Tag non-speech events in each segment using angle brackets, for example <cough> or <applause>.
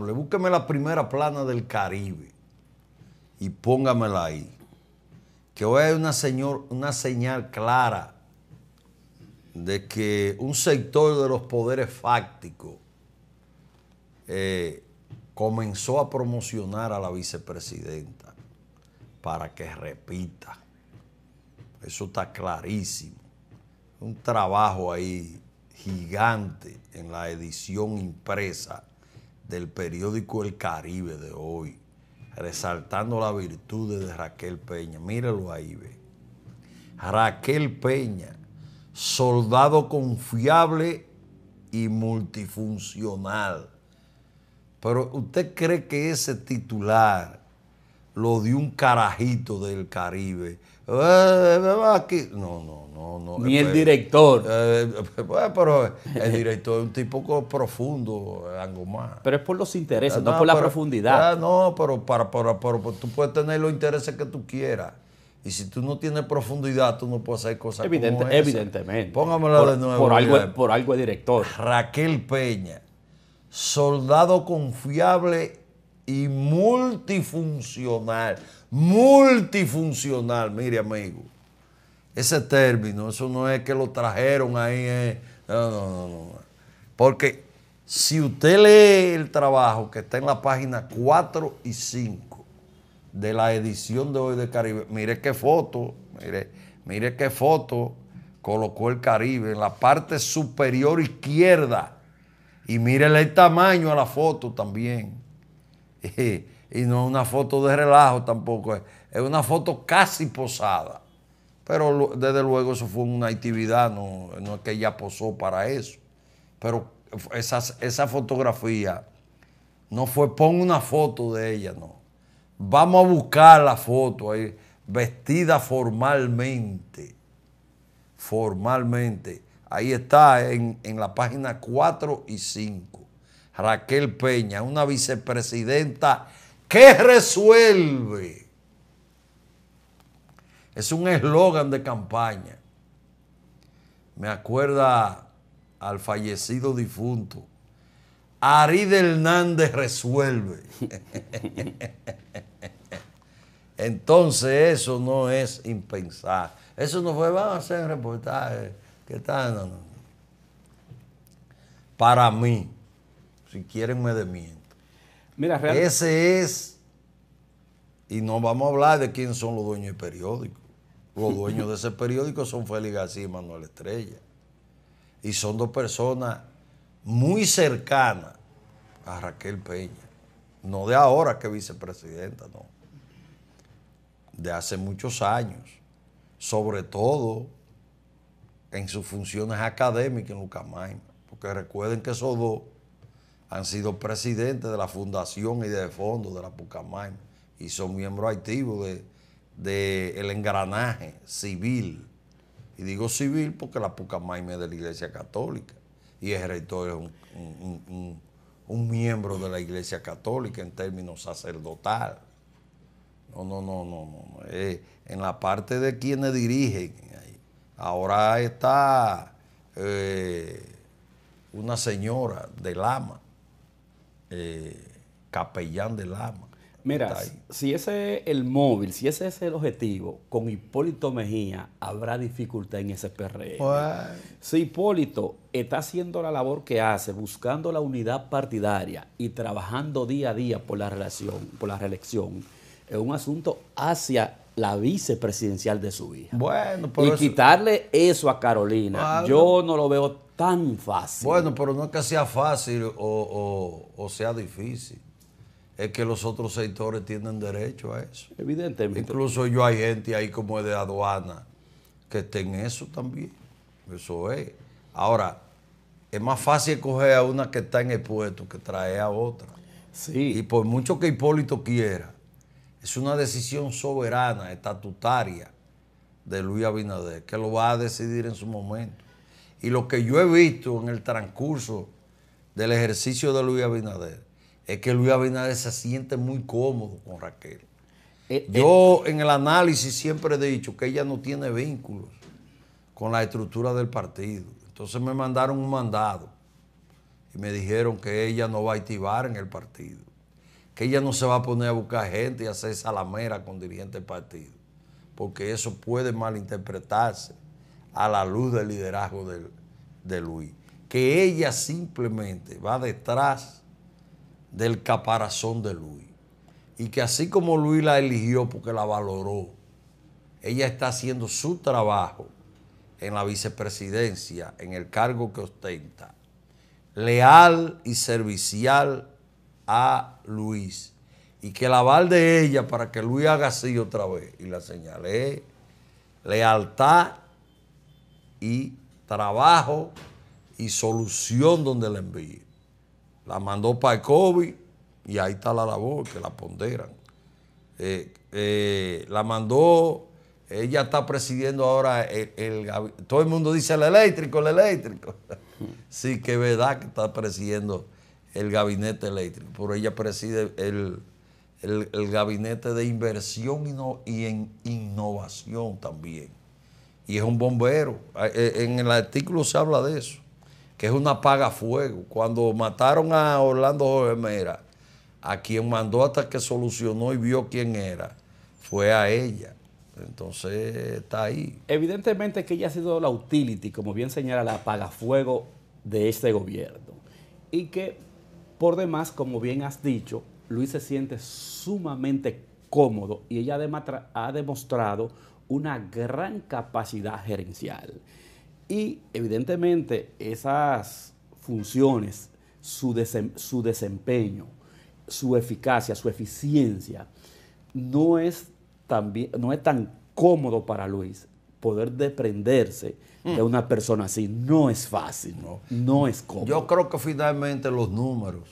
Le Búsqueme la primera plana del Caribe y póngamela ahí. Que hoy hay una, señor, una señal clara de que un sector de los poderes fácticos eh, comenzó a promocionar a la vicepresidenta para que repita. Eso está clarísimo. Un trabajo ahí gigante en la edición impresa del periódico El Caribe de hoy, resaltando la virtud de Raquel Peña. Míralo ahí, ve. Raquel Peña, soldado confiable y multifuncional. Pero usted cree que ese titular lo de un carajito del Caribe. Eh, no, no, no, no. Ni el eh, director. Eh, pero el director es un tipo profundo, algo más. Pero es por los intereses, no, por la profundidad. no, pero, para, pues, tú puedes tener los intereses que tú quieras. Y si tú no tienes profundidad, tú no puedes hacer cosas Evidente, como Evidentemente. Póngamela de nuevo. Por algo, por algo, director. Raquel Peña, soldado confiable y multifuncional. Multifuncional, mire amigo. Ese término, eso no es que lo trajeron ahí. Eh. Porque si usted lee el trabajo que está en la página 4 y 5 de la edición de hoy de Caribe, mire qué foto, mire, mire qué foto colocó el Caribe en la parte superior izquierda. Y mire el tamaño a la foto también. <laughs> y no es una foto de relajo tampoco, es una foto casi posada. Pero desde luego eso fue una actividad, no, es que ella posó para eso. Pero esa fotografía no fue pon una foto de ella, no. Vamos a buscar la foto ahí, vestida formalmente. Formalmente. Ahí está en, en la página 4 y 5. Raquel Peña, una vicepresidenta que resuelve. Es un eslogan de campaña. Me acuerda al fallecido difunto. Arid Hernández resuelve. <laughs> Entonces eso no es impensable. Eso no fue, vamos a hacer reportaje. ¿Qué tal? Para mí, si quieren me desmiento. Mira, Ese es, y no vamos a hablar de quién son los dueños del periódico. Los <laughs> dueños de ese periódico son Félix García y Manuel Estrella. Y son dos personas muy cercanas a Raquel Peña. No de ahora que vicepresidenta, no. De hace muchos años. Sobre todo en sus funciones académicas en Lucamaima. Porque recuerden que esos dos han sido presidentes de la fundación y de fondo de la Pucamaima y son miembros activos del de, el engranaje civil. Y digo civil porque la Pucamaima es de la Iglesia Católica y el rector es un, miembro de la Iglesia Católica en términos sacerdotal. No, no, no, no, en la parte de quienes dirigen, ahora está eh, una señora de Lama eh, capellán del arma. Mira, si ese es el móvil, si ese es el objetivo, con Hipólito Mejía habrá dificultad en ese PRM. Pues. Si Hipólito está haciendo la labor que hace, buscando la unidad partidaria y trabajando día a día por la relación, por la reelección, es un asunto hacia la vicepresidencial de su hija. Bueno, y quitarle eso a Carolina, yo no lo veo tan fácil. Bueno, pero no es que sea fácil o, sea difícil. Es que los otros sectores tienen derecho a eso. Evidentemente. Incluso yo hay gente ahí como de aduana que está en eso también. Eso es. Ahora, es más fácil coger a una que está en el puesto que traer a otra. Sí. Y por mucho que Hipólito quiera, es una decisión soberana, estatutaria de Luis Abinader, que lo va a decidir en su momento. Y lo que yo he visto en el transcurso del ejercicio de Luis Abinader es que Luis Abinader se siente muy cómodo con Raquel. Eh, eh. yo en el análisis siempre he dicho que ella no tiene vínculos con la estructura del partido. Entonces me mandaron un mandado y me dijeron que ella no va a activar en el partido, que ella no se va a poner a buscar gente y hacer salamera con dirigentes del partido, porque eso puede malinterpretarse a la luz del liderazgo de, Luis. Que ella simplemente va detrás del caparazón de Luis. Y que así como Luis la eligió porque la valoró, ella está haciendo su trabajo en la vicepresidencia, en el cargo que ostenta, leal y servicial a Luis. Y que la aval de ella para que Luis haga así otra vez. Y la señalé. Lealtad y trabajo y solución donde la envíe. La mandó para el COVID y ahí está la labor que la ponderan. Eh, eh, la mandó, ella está presidiendo ahora el, todo el mundo dice el eléctrico, el eléctrico. <laughs> sí, que verdad que está presidiendo el gabinete eléctrico, pero ella preside el, gabinete de inversión y en innovación también y es un bombero. Ah, eh, en el artículo se habla de eso, que es una apagafuego... fuego. Cuando mataron a Orlando Jorge Mera, a quien mandó hasta que solucionó y vio quién era, fue a ella. Entonces está ahí. Evidentemente que ella ha sido la utility, como bien señala, la apagafuego de este gobierno. Y que, por demás, como bien has dicho, Luis se siente sumamente cómodo y ella ha demostrado una gran capacidad gerencial. Y evidentemente esas funciones, su, desempeño, su eficacia, su eficiencia, no es, tan, no es tan cómodo para Luis poder desprenderse de mm. una persona así. No es fácil, no, no es cómodo. Yo creo que finalmente los números,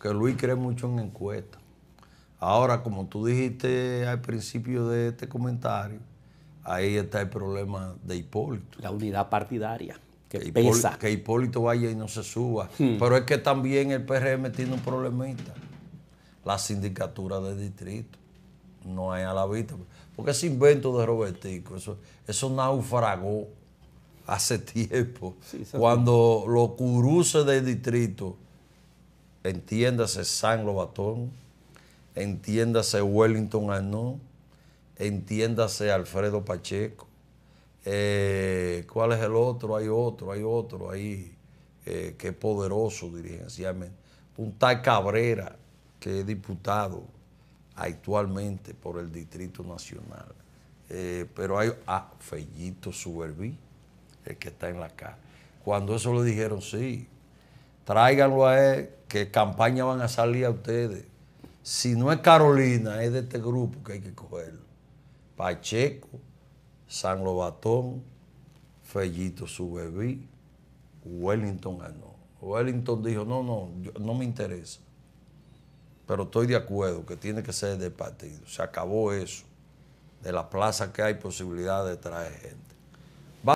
que Luis cree mucho en encuestas. Ahora, como tú dijiste al principio de este comentario, Ahí está el problema de Hipólito. La unidad partidaria. Que, Hipólito, que Hipólito vaya y no se suba. Hmm. Pero es que también el PRM tiene un problemita. La sindicatura de distrito. No hay a la vista. Porque ese invento de Robertico, eso, naufragó hace <laughs> tiempo. cuando los curuses del distrito, entiéndase San Lobatón, entiéndase Wellington Arnold entiéndase Alfredo Pacheco. Eh, ¿Cuál es el otro? Hay otro, hay otro ahí, eh, que es poderoso dirigencialmente. Un Cabrera, que es diputado actualmente por el Distrito Nacional. Eh, pero hay ah, Fellito Suberví, el que está en la casa. Cuando eso le dijeron, sí, tráiganlo a él, que campaña van a salir a ustedes. Si no es Carolina, es de este grupo que hay que cogerlo. Pacheco, San Lobatón, Fellito Subebí, Wellington ganó. Wellington dijo, no, no, no me interesa. Pero estoy de acuerdo que tiene que ser de partido. Se acabó eso, de la plaza que hay posibilidad de traer gente.